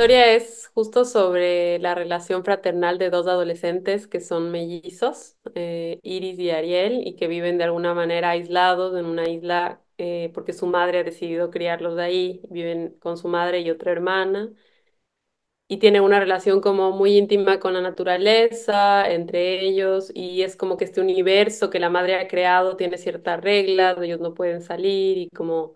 La historia es justo sobre la relación fraternal de dos adolescentes que son mellizos, eh, Iris y Ariel, y que viven de alguna manera aislados en una isla eh, porque su madre ha decidido criarlos de ahí. Viven con su madre y otra hermana y tienen una relación como muy íntima con la naturaleza, entre ellos, y es como que este universo que la madre ha creado tiene ciertas reglas, ellos no pueden salir y como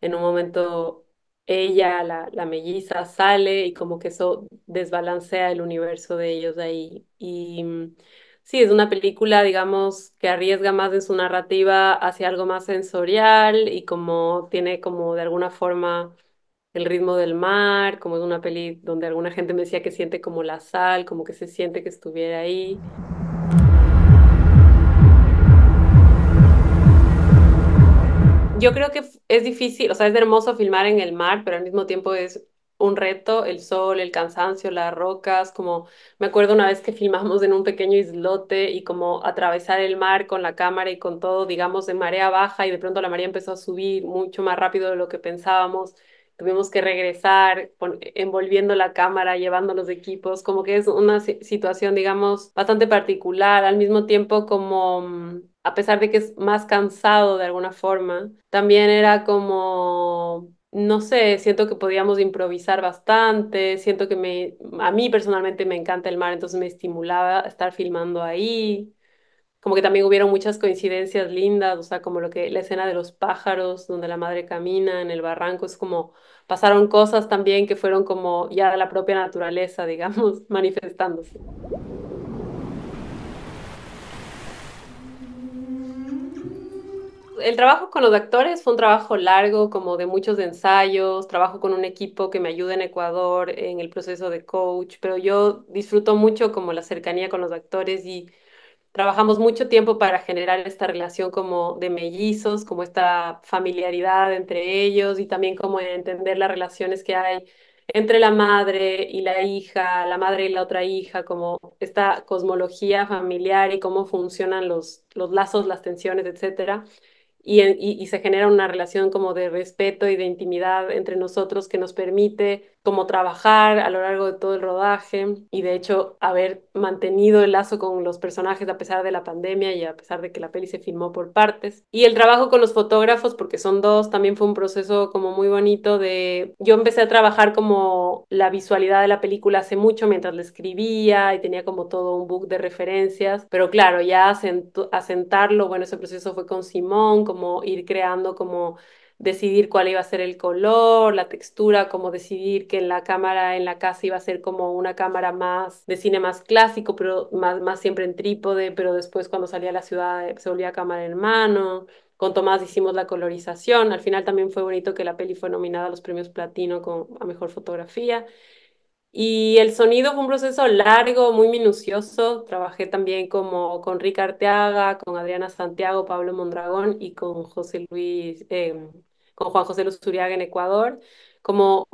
en un momento ella, la, la melliza, sale y como que eso desbalancea el universo de ellos ahí. Y mm, sí, es una película, digamos, que arriesga más en su narrativa hacia algo más sensorial y como tiene como de alguna forma el ritmo del mar, como es una peli donde alguna gente me decía que siente como la sal, como que se siente que estuviera ahí. yo creo que es difícil, o sea, es hermoso filmar en el mar, pero al mismo tiempo es un reto, el sol, el cansancio, las rocas, como me acuerdo una vez que filmamos en un pequeño islote y como atravesar el mar con la cámara y con todo, digamos, de marea baja y de pronto la marea empezó a subir mucho más rápido de lo que pensábamos, tuvimos que regresar envolviendo la cámara, llevando los equipos, como que es una situación, digamos, bastante particular, al mismo tiempo como mm, a pesar de que es más cansado de alguna forma, también era como, no sé, siento que podíamos improvisar bastante, siento que me, a mí personalmente me encanta el mar, entonces me estimulaba estar filmando ahí como que también hubieron muchas coincidencias lindas, o sea, como lo que la escena de los pájaros, donde la madre camina en el barranco, es como pasaron cosas también que fueron como ya la propia naturaleza, digamos, manifestándose. el trabajo con los actores fue un trabajo largo, como de muchos ensayos, trabajo con un equipo que me ayuda en Ecuador en el proceso de coach, pero yo disfruto mucho como la cercanía con los actores y trabajamos mucho tiempo para generar esta relación como de mellizos, como esta familiaridad entre ellos y también como entender las relaciones que hay entre la madre y la hija, la madre y la otra hija, como esta cosmología familiar y cómo funcionan los, los lazos, las tensiones, etcétera y, se genera una relación como de respeto y de intimidad entre nosotros que nos permite como trabajar a lo largo de todo el rodaje y de hecho haber mantenido el lazo con los personajes a pesar de la pandemia y a pesar de que la peli se filmó por partes. Y el trabajo con los fotógrafos, porque son dos, también fue un proceso como muy bonito de... Yo empecé a trabajar como la visualidad de la película hace mucho mientras la escribía y tenía como todo un book de referencias, pero claro, ya asentarlo, bueno, ese proceso fue con Simón, como ir creando como decidir cuál iba a ser el color, la textura, como decidir que la cámara en la casa iba a ser como una cámara más de cine más clásico, pero más, más siempre en trípode, pero después cuando salía a la ciudad eh, se volvía cámara en mano. Con Tomás hicimos la colorización. Al final también fue bonito que la peli fue nominada a los premios platino con, a mejor fotografía. Y el sonido fue un proceso largo, muy minucioso. Trabajé también como con Rick Arteaga, con Adriana Santiago, Pablo Mondragón y con José Luis, em, con Juan José Luis en Ecuador, como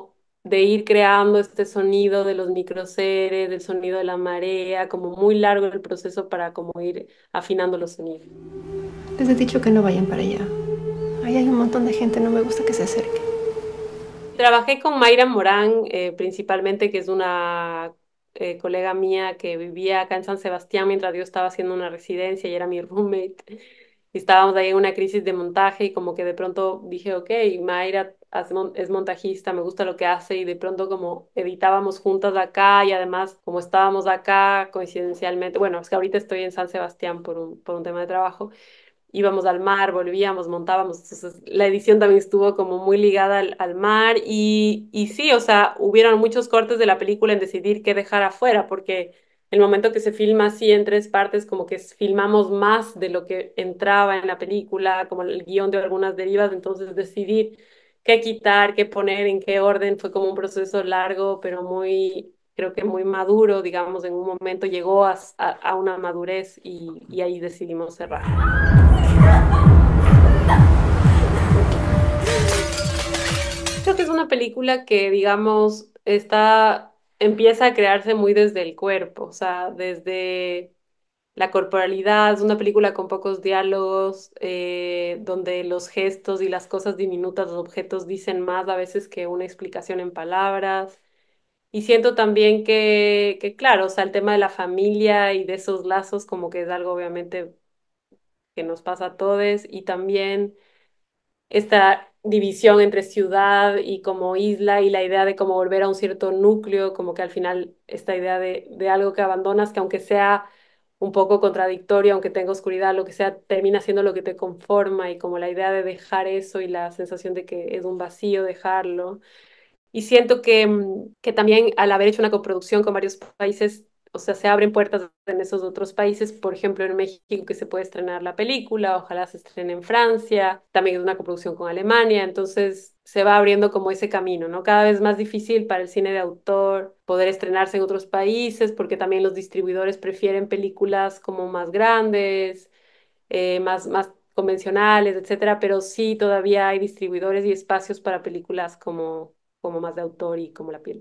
de ir creando este sonido de los microseres, del sonido de la marea, como muy largo el proceso para como ir afinando los sonidos. Les he dicho que no vayan para allá. Ahí hay un montón de gente, no me gusta que se acerque. Trabajé con Mayra Morán eh, principalmente, que es una eh, colega mía que vivía acá en San Sebastián mientras yo estaba haciendo una residencia y era mi roommate. Y estábamos ahí en una crisis de montaje y como que de pronto dije, ok, Mayra es montajista, me gusta lo que hace y de pronto como editábamos juntas acá y además como estábamos acá coincidencialmente, bueno, es que ahorita estoy en San Sebastián por por un tema de trabajo, íbamos al mar, volvíamos, montábamos. Entonces, la edición también estuvo como muy ligada al, mar y, y, sí, o sea, hubieron muchos cortes de la película en decidir qué dejar afuera, porque el momento que se filma así en tres partes, como que filmamos más de lo que entraba en la película, como el guión de algunas derivas, entonces decidir qué quitar, qué poner, en qué orden, fue como un proceso largo, pero muy creo que muy maduro, digamos, en un momento llegó a, a, a una madurez y, y ahí decidimos cerrar. Creo que es una película que, digamos, está, empieza a crearse muy desde el cuerpo, o sea, desde la corporalidad, es una película con pocos diálogos, eh, donde los gestos y las cosas diminutas, los objetos dicen más a veces que una explicación en palabras. Y siento también que, que, claro, o sea, el tema de la familia y de esos lazos como que es algo obviamente que nos pasa a todos y también esta división entre ciudad y como isla y la idea de como volver a un cierto núcleo, como que al final esta idea de, algo que abandonas, que aunque sea un poco contradictorio, aunque tenga oscuridad, lo que sea, termina siendo lo que te conforma y como la idea de dejar eso y la sensación de que es un vacío dejarlo. Y siento que, mm, que también al haber hecho una coproducción con varios países, o sea, se abren puertas en esos otros países, por ejemplo, en México que se puede estrenar la película, ojalá se estrene en Francia, también es una coproducción con Alemania, entonces se va abriendo como ese camino, ¿no? Cada vez más difícil para el cine de autor poder estrenarse en otros países, porque también los distribuidores prefieren películas como más grandes, eh, más, más convencionales, etcétera, pero sí todavía hay distribuidores y espacios para películas como, como más de autor y como La piel